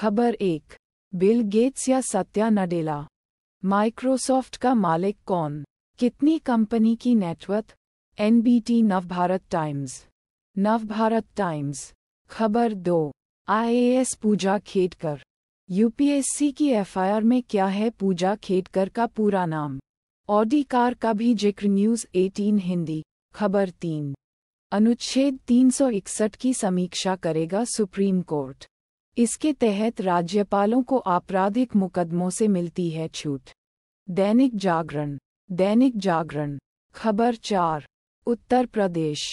खबर एक Bill Gates या सत्या नडेला माइक्रोसॉफ्ट का मालिक कौन कितनी कंपनी की net worth NBT Navbharat Times Navbharat Times खबर दो आईएएस पूजा खेडकर यूपीएससी की एफआईआर में क्या है पूजा खेडकर का पूरा नाम ऑडी कार का भी जिक्र न्यूज 18 हिंदी खबर तीन अनुच्छेद 361 की समीक्षा करेगा सुप्रीम कोर्ट इसके तहत राज्यपालों को आपराधिक मुकदमों से मिलती है छूट दैनिक जागरण दैनिक जागरण खबर चार उत्तर प्रदेश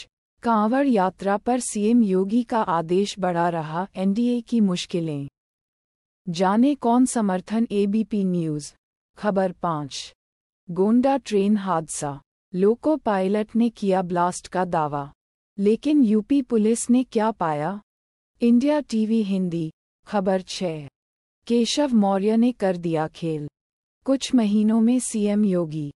कांवड़ यात्रा पर सीएम योगी का आदेश बढ़ा रहा एनडीए की मुश्किलें जाने कौन समर्थन एबीपी न्यूज खबर पाँच गोंडा ट्रेन हादसा लोको पायलट ने किया ब्लास्ट का दावा लेकिन यूपी पुलिस ने क्या पाया इंडिया टीवी हिंदी खबर छः केशव मौर्य ने कर दिया खेल कुछ महीनों में सीएम योगी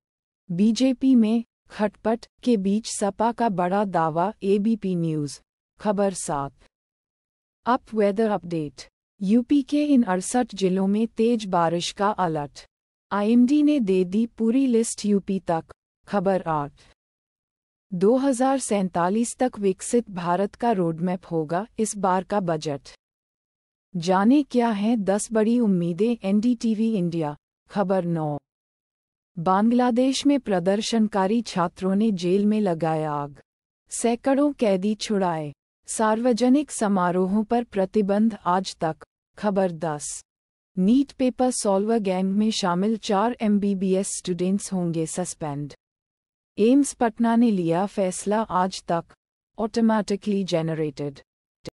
बीजेपी में खटपट के बीच सपा का बड़ा दावा एबीपी न्यूज खबर सात अप वेदर अपडेट यूपी के इन अड़सठ जिलों में तेज बारिश का अलर्ट आईएमडी ने दे दी पूरी लिस्ट यूपी तक खबर आठ दो तक विकसित भारत का रोडमैप होगा इस बार का बजट जाने क्या है दस बड़ी उम्मीदें एनडीटीवी इंडिया खबर नौ बांग्लादेश में प्रदर्शनकारी छात्रों ने जेल में लगाया आग सैकड़ों कैदी छुड़ाए सार्वजनिक समारोहों पर प्रतिबंध आज तक खबर दस नीट पेपर सॉल्वर गैंग में शामिल चार एमबीबीएस स्टूडेंट्स होंगे सस्पेंड एम्स पटना ने लिया फैसला आज तक ऑटोमेटिकली जेनरेटेड